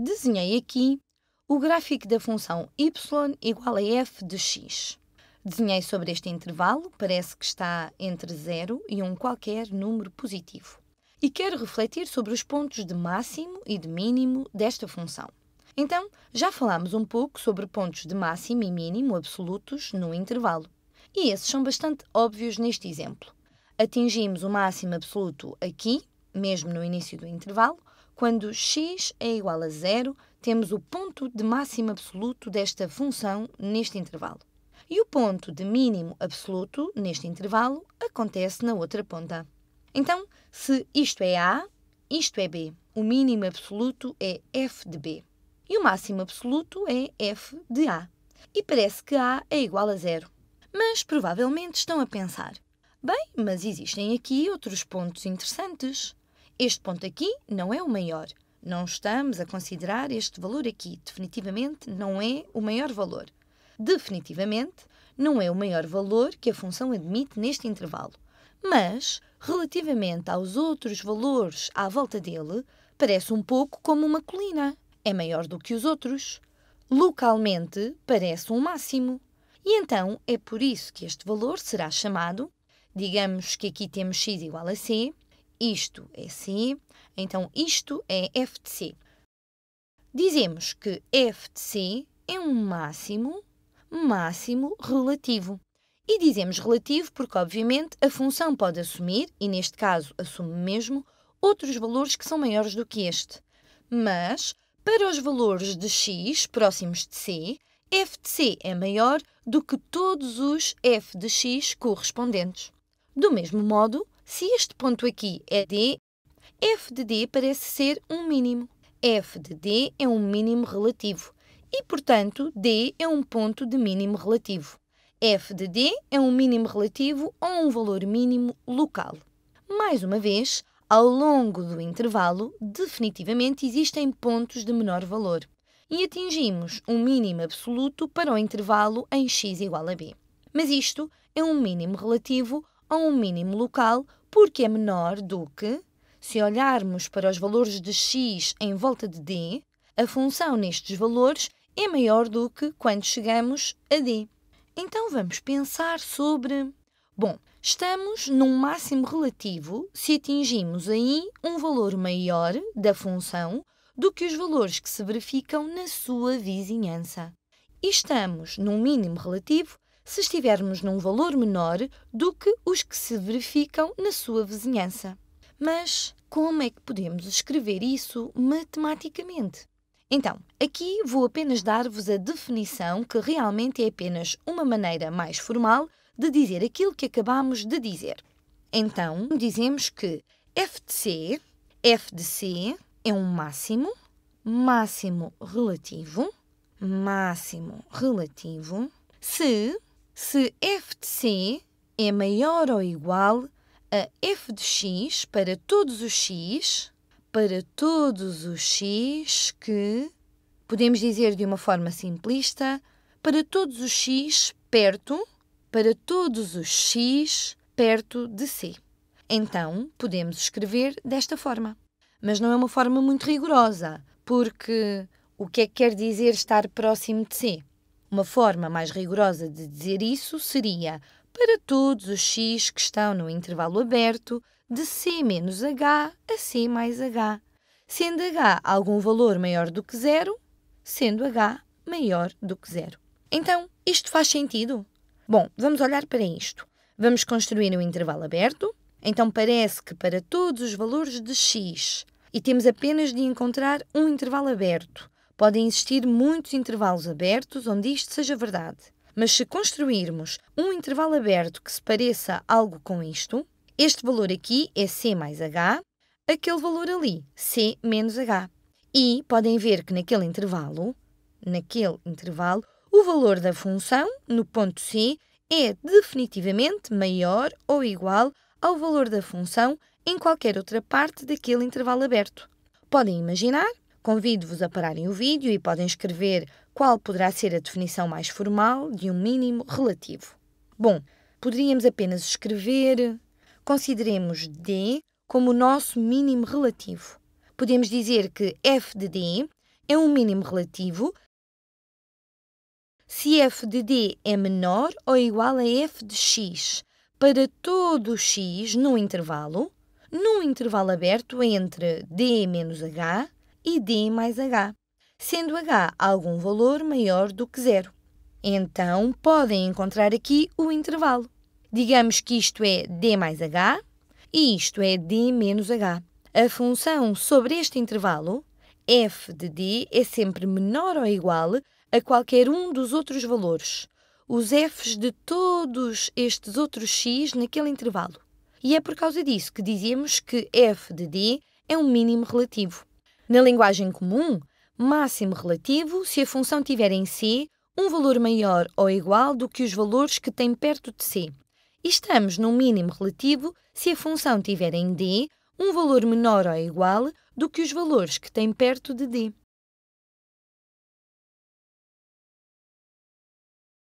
desenhei aqui o gráfico da função y igual a f de x. Desenhei sobre este intervalo, parece que está entre 0 e um qualquer número positivo. E quero refletir sobre os pontos de máximo e de mínimo desta função. Então, já falámos um pouco sobre pontos de máximo e mínimo absolutos no intervalo. E esses são bastante óbvios neste exemplo. Atingimos o máximo absoluto aqui, mesmo no início do intervalo, quando x é igual a zero, temos o ponto de máximo absoluto desta função neste intervalo. E o ponto de mínimo absoluto neste intervalo acontece na outra ponta. Então, se isto é A, isto é B. O mínimo absoluto é f de B. E o máximo absoluto é f de A. E parece que A é igual a zero. Mas provavelmente estão a pensar: bem, mas existem aqui outros pontos interessantes. Este ponto aqui não é o maior. Não estamos a considerar este valor aqui. Definitivamente não é o maior valor. Definitivamente não é o maior valor que a função admite neste intervalo. Mas, relativamente aos outros valores à volta dele, parece um pouco como uma colina. É maior do que os outros. Localmente, parece um máximo. E então é por isso que este valor será chamado, digamos que aqui temos x igual a c, isto é C, então isto é f de C. Dizemos que f de C é um máximo, máximo relativo. E dizemos relativo porque, obviamente, a função pode assumir, e neste caso assume mesmo, outros valores que são maiores do que este. Mas, para os valores de x próximos de C, f de C é maior do que todos os f de x correspondentes. Do mesmo modo, se este ponto aqui é D, f de D parece ser um mínimo. f de D é um mínimo relativo e, portanto, D é um ponto de mínimo relativo. f de D é um mínimo relativo ou um valor mínimo local. Mais uma vez, ao longo do intervalo, definitivamente existem pontos de menor valor e atingimos um mínimo absoluto para o intervalo em x igual a b. Mas isto é um mínimo relativo a um mínimo local porque é menor do que, se olharmos para os valores de x em volta de d, a função nestes valores é maior do que quando chegamos a d. Então vamos pensar sobre. Bom, estamos num máximo relativo se atingimos aí um valor maior da função do que os valores que se verificam na sua vizinhança. E estamos num mínimo relativo se estivermos num valor menor do que os que se verificam na sua vizinhança. Mas como é que podemos escrever isso matematicamente? Então, aqui vou apenas dar-vos a definição, que realmente é apenas uma maneira mais formal de dizer aquilo que acabamos de dizer. Então, dizemos que f de c, f de c é um máximo, máximo relativo, máximo relativo, se se f de c é maior ou igual a f de x para todos os x, para todos os x que, podemos dizer de uma forma simplista, para todos os x perto, para todos os x perto de c. Então, podemos escrever desta forma. Mas não é uma forma muito rigorosa, porque o que é que quer dizer estar próximo de C? Uma forma mais rigorosa de dizer isso seria para todos os x que estão no intervalo aberto de C menos H a C mais H, sendo H algum valor maior do que zero, sendo H maior do que zero. Então, isto faz sentido? Bom, vamos olhar para isto. Vamos construir um intervalo aberto, então parece que para todos os valores de x, e temos apenas de encontrar um intervalo aberto, Podem existir muitos intervalos abertos onde isto seja verdade. Mas se construirmos um intervalo aberto que se pareça algo com isto, este valor aqui é C mais H, aquele valor ali, C menos H. E podem ver que naquele intervalo, naquele intervalo, o valor da função, no ponto C, é definitivamente maior ou igual ao valor da função em qualquer outra parte daquele intervalo aberto. Podem imaginar Convido-vos a pararem o vídeo e podem escrever qual poderá ser a definição mais formal de um mínimo relativo. Bom, poderíamos apenas escrever. Consideremos D como o nosso mínimo relativo. Podemos dizer que f de D é um mínimo relativo se f de D é menor ou igual a f de x para todo x no intervalo, num intervalo aberto entre D menos H e D mais H, sendo H algum valor maior do que zero. Então, podem encontrar aqui o intervalo. Digamos que isto é D mais H e isto é D menos H. A função sobre este intervalo, f de D, é sempre menor ou igual a qualquer um dos outros valores, os f's de todos estes outros x naquele intervalo. E é por causa disso que dizemos que f de D é um mínimo relativo. Na linguagem comum, máximo relativo se a função tiver em si um valor maior ou igual do que os valores que tem perto de si. E estamos no mínimo relativo se a função tiver em D um valor menor ou igual do que os valores que tem perto de D.